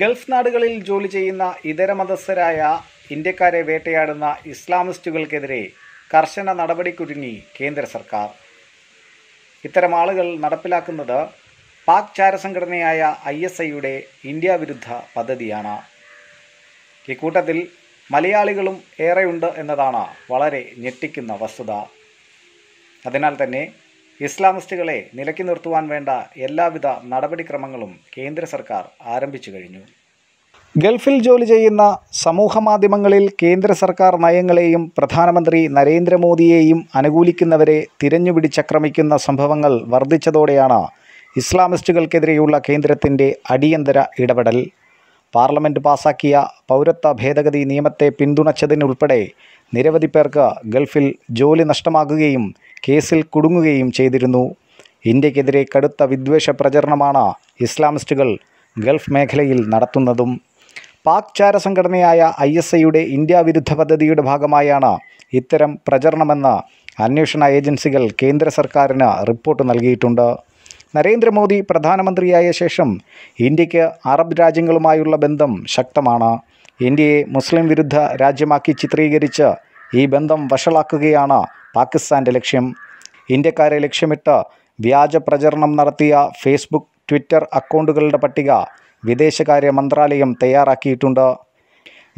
Gulf നാടുകളിൽ ജോലി ചെയ്യുന്ന ഇതര മതസ്ഥരായ ഇന്ത്യക്കാരെ വേട്ടയാടുന്ന ഇസ്ലാമിസ്റ്റുകൾക്കെതിരെ കർശന നടപടിക്കൊരുങ്ങി കേന്ദ്ര സർക്കാർ ഇത്തരം ആളുകൾ നടപ്പിലാക്കുന്നത് പാക് ചാരസംഘടനയായ ഐ എസ് ഐയുടെ ഇന്ത്യ വിരുദ്ധ പദ്ധതിയാണ് ഇക്കൂട്ടത്തിൽ മലയാളികളും ഏറെയുണ്ട് എന്നതാണ് വളരെ ഞെട്ടിക്കുന്ന വസ്തുത അതിനാൽ തന്നെ ഇസ്ലാമിസ്റ്റുകളെ നിലക്കി നിർത്തുവാൻ വേണ്ട എല്ലാവിധ നടപടിക്രമങ്ങളും കേന്ദ്ര സർക്കാർ ആരംഭിച്ചു കഴിഞ്ഞു ഗൾഫിൽ ജോലി ചെയ്യുന്ന സമൂഹമാധ്യമങ്ങളിൽ കേന്ദ്ര സർക്കാർ നയങ്ങളെയും പ്രധാനമന്ത്രി നരേന്ദ്രമോദിയെയും അനുകൂലിക്കുന്നവരെ തിരഞ്ഞുപിടിച്ചക്രമിക്കുന്ന സംഭവങ്ങൾ വർദ്ധിച്ചതോടെയാണ് ഇസ്ലാമിസ്റ്റുകൾക്കെതിരെയുള്ള കേന്ദ്രത്തിൻ്റെ അടിയന്തര ഇടപെടൽ പാർലമെൻറ്റ് പാസാക്കിയ പൗരത്വ ഭേദഗതി നിയമത്തെ പിന്തുണച്ചതിനുൾപ്പെടെ നിരവധി പേർക്ക് ഗൾഫിൽ ജോലി നഷ്ടമാകുകയും കേസിൽ കുടുങ്ങുകയും ചെയ്തിരുന്നു ഇന്ത്യക്കെതിരെ കടുത്ത വിദ്വേഷ പ്രചരണമാണ് ഇസ്ലാമിസ്റ്റുകൾ ഗൾഫ് മേഖലയിൽ നടത്തുന്നതും പാക് ചാര സംഘടനയായ ഐ എസ് ഐയുടെ ഇന്ത്യാ വിരുദ്ധ പദ്ധതിയുടെ ഭാഗമായാണ് ഇത്തരം പ്രചരണമെന്ന് അന്വേഷണ ഏജൻസികൾ കേന്ദ്ര സർക്കാരിന് റിപ്പോർട്ട് നൽകിയിട്ടുണ്ട് നരേന്ദ്രമോദി പ്രധാനമന്ത്രിയായ ശേഷം ഇന്ത്യക്ക് അറബ് രാജ്യങ്ങളുമായുള്ള ബന്ധം ശക്തമാണ് ഇന്ത്യയെ മുസ്ലിം വിരുദ്ധ രാജ്യമാക്കി ചിത്രീകരിച്ച് ഈ ബന്ധം വഷളാക്കുകയാണ് പാകിസ്ഥാൻ്റെ ലക്ഷ്യം ഇന്ത്യക്കാരെ ലക്ഷ്യമിട്ട് വ്യാജ പ്രചരണം നടത്തിയ ഫേസ്ബുക്ക് ട്വിറ്റർ അക്കൗണ്ടുകളുടെ പട്ടിക വിദേശകാര്യ മന്ത്രാലയം തയ്യാറാക്കിയിട്ടുണ്ട്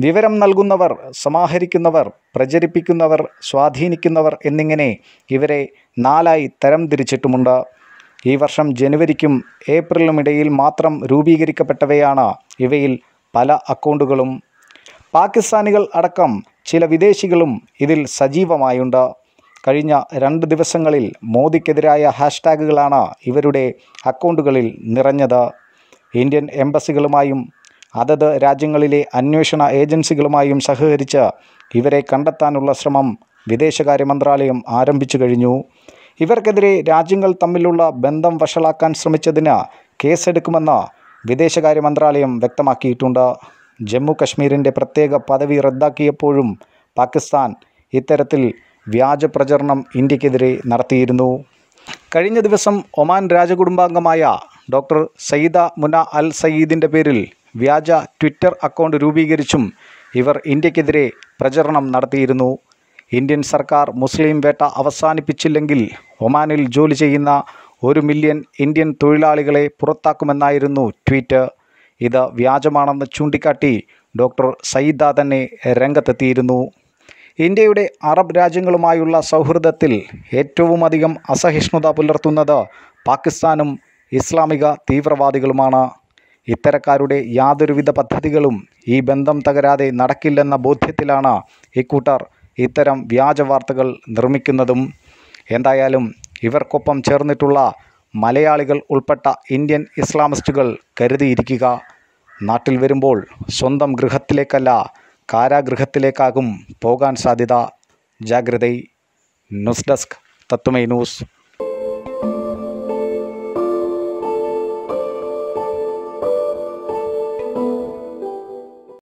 വിവരം നൽകുന്നവർ സമാഹരിക്കുന്നവർ പ്രചരിപ്പിക്കുന്നവർ സ്വാധീനിക്കുന്നവർ എന്നിങ്ങനെ ഇവരെ നാലായി തരംതിരിച്ചിട്ടുമുണ്ട് ഈ വർഷം ജനുവരിക്കും ഏപ്രിലും ഇടയിൽ മാത്രം രൂപീകരിക്കപ്പെട്ടവയാണ് ഇവയിൽ പല അക്കൗണ്ടുകളും പാകിസ്ഥാനികൾ അടക്കം ചില വിദേശികളും ഇതിൽ സജീവമായുണ്ട് കഴിഞ്ഞ രണ്ട് ദിവസങ്ങളിൽ മോദിക്കെതിരായ ഹാഷ്ടാഗുകളാണ് ഇവരുടെ അക്കൗണ്ടുകളിൽ നിറഞ്ഞത് ഇന്ത്യൻ എംബസികളുമായും അതത് രാജ്യങ്ങളിലെ അന്വേഷണ ഏജൻസികളുമായും സഹകരിച്ച് ഇവരെ കണ്ടെത്താനുള്ള ശ്രമം വിദേശകാര്യ മന്ത്രാലയം ആരംഭിച്ചു കഴിഞ്ഞു ഇവർക്കെതിരെ രാജ്യങ്ങൾ തമ്മിലുള്ള ബന്ധം വഷളാക്കാൻ ശ്രമിച്ചതിന് കേസെടുക്കുമെന്ന് വിദേശകാര്യ മന്ത്രാലയം വ്യക്തമാക്കിയിട്ടുണ്ട് ജമ്മു കശ്മീരിൻ്റെ പ്രത്യേക പദവി റദ്ദാക്കിയപ്പോഴും പാകിസ്ഥാൻ ഇത്തരത്തിൽ വ്യാജ പ്രചരണം ഇന്ത്യക്കെതിരെ നടത്തിയിരുന്നു കഴിഞ്ഞ ദിവസം ഒമാൻ രാജകുടുംബാംഗമായ ഡോക്ടർ സയ്യിദ മുന അൽ സയ്യീദിൻ്റെ പേരിൽ വ്യാജ ട്വിറ്റർ അക്കൗണ്ട് രൂപീകരിച്ചും ഇവർ ഇന്ത്യക്കെതിരെ പ്രചരണം നടത്തിയിരുന്നു ഇന്ത്യൻ സർക്കാർ മുസ്ലിം വേട്ട അവസാനിപ്പിച്ചില്ലെങ്കിൽ ഒമാനിൽ ജോലി ചെയ്യുന്ന ഒരു മില്യൺ ഇന്ത്യൻ തൊഴിലാളികളെ പുറത്താക്കുമെന്നായിരുന്നു ട്വീറ്റ് ഇത് വ്യാജമാണെന്ന് ചൂണ്ടിക്കാട്ടി ഡോക്ടർ സയ്യിദ തന്നെ രംഗത്തെത്തിയിരുന്നു ഇന്ത്യയുടെ അറബ് രാജ്യങ്ങളുമായുള്ള സൗഹൃദത്തിൽ ഏറ്റവുമധികം അസഹിഷ്ണുത പുലർത്തുന്നത് പാകിസ്ഥാനും ഇസ്ലാമിക തീവ്രവാദികളുമാണ് ഇത്തരക്കാരുടെ യാതൊരുവിധ പദ്ധതികളും ഈ ബന്ധം തകരാതെ നടക്കില്ലെന്ന ബോധ്യത്തിലാണ് ഇക്കൂട്ടർ ഇത്തരം വ്യാജ വാർത്തകൾ നിർമ്മിക്കുന്നതും എന്തായാലും ഇവർക്കൊപ്പം ചേർന്നിട്ടുള്ള മലയാളികൾ ഉൾപ്പെട്ട ഇന്ത്യൻ ഇസ്ലാമിസ്റ്റുകൾ കരുതിയിരിക്കുക നാട്ടിൽ വരുമ്പോൾ സ്വന്തം ഗൃഹത്തിലേക്കല്ല കാരാഗൃഹത്തിലേക്കാകും പോകാൻ സാധ്യത ജാഗ്രത ന്യൂസ് ഡെസ്ക് തത്വമേ ന്യൂസ്